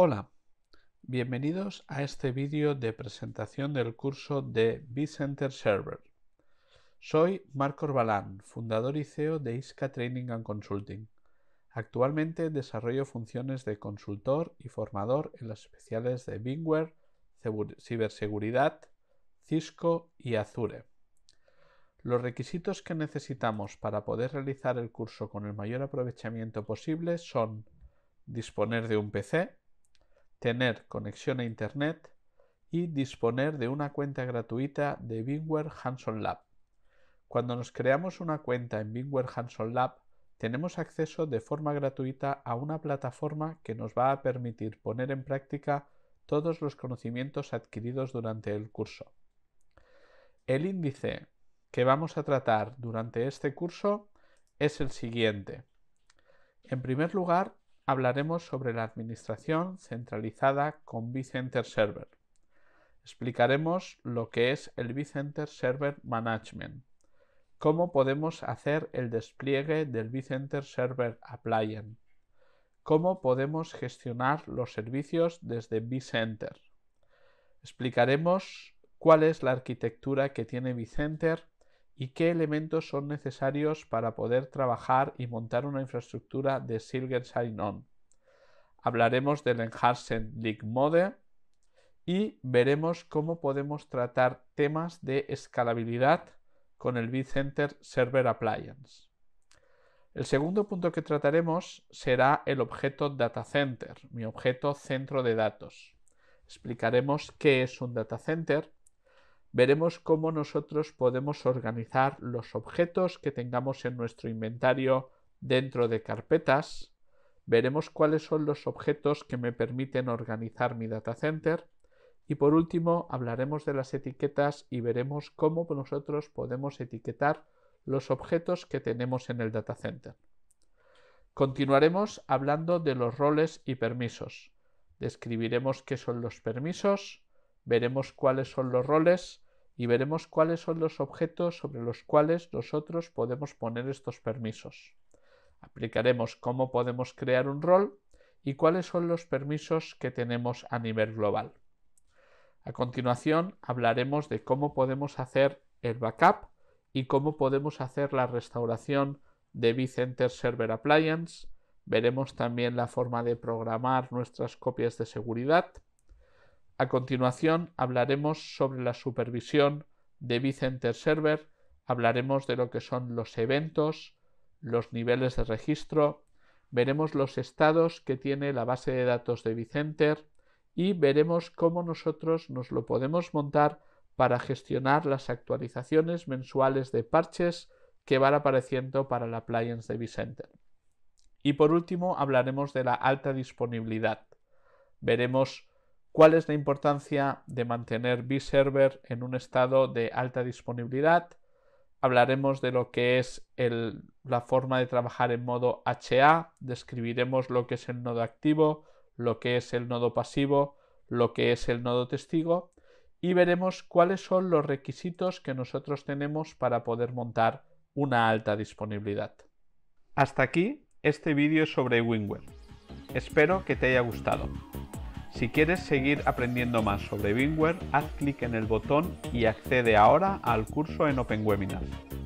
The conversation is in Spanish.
Hola, bienvenidos a este vídeo de presentación del curso de vCenter Server. Soy Marco Orbalán, fundador y CEO de ISCA Training and Consulting. Actualmente desarrollo funciones de consultor y formador en las especiales de Bingware, ciberseguridad, Cisco y Azure. Los requisitos que necesitamos para poder realizar el curso con el mayor aprovechamiento posible son disponer de un PC, tener conexión a Internet y disponer de una cuenta gratuita de Bingware Hanson Lab. Cuando nos creamos una cuenta en Bingware Hanson Lab, tenemos acceso de forma gratuita a una plataforma que nos va a permitir poner en práctica todos los conocimientos adquiridos durante el curso. El índice que vamos a tratar durante este curso es el siguiente. En primer lugar, hablaremos sobre la administración centralizada con vCenter Server. Explicaremos lo que es el vCenter Server Management, cómo podemos hacer el despliegue del vCenter Server Appliance, cómo podemos gestionar los servicios desde vCenter. Explicaremos cuál es la arquitectura que tiene vCenter y qué elementos son necesarios para poder trabajar y montar una infraestructura de Silver Sign-On. Hablaremos del Enhanced League Mode y veremos cómo podemos tratar temas de escalabilidad con el vCenter Server Appliance. El segundo punto que trataremos será el objeto Data Center, mi objeto centro de datos. Explicaremos qué es un data center, veremos cómo nosotros podemos organizar los objetos que tengamos en nuestro inventario dentro de carpetas, veremos cuáles son los objetos que me permiten organizar mi data center y por último hablaremos de las etiquetas y veremos cómo nosotros podemos etiquetar los objetos que tenemos en el data center. Continuaremos hablando de los roles y permisos. Describiremos qué son los permisos, veremos cuáles son los roles y veremos cuáles son los objetos sobre los cuales nosotros podemos poner estos permisos. Aplicaremos cómo podemos crear un rol y cuáles son los permisos que tenemos a nivel global. A continuación hablaremos de cómo podemos hacer el backup y cómo podemos hacer la restauración de vCenter Server Appliance. Veremos también la forma de programar nuestras copias de seguridad a continuación hablaremos sobre la supervisión de Vicenter Server, hablaremos de lo que son los eventos, los niveles de registro, veremos los estados que tiene la base de datos de Vicenter y veremos cómo nosotros nos lo podemos montar para gestionar las actualizaciones mensuales de parches que van apareciendo para la appliance de Vicenter. Y por último hablaremos de la alta disponibilidad. Veremos cuál es la importancia de mantener vServer en un estado de alta disponibilidad. Hablaremos de lo que es la forma de trabajar en modo HA, describiremos lo que es el nodo activo, lo que es el nodo pasivo, lo que es el nodo testigo y veremos cuáles son los requisitos que nosotros tenemos para poder montar una alta disponibilidad. Hasta aquí este vídeo sobre WinWeb. Espero que te haya gustado. Si quieres seguir aprendiendo más sobre VMware, haz clic en el botón y accede ahora al curso en OpenWebinar.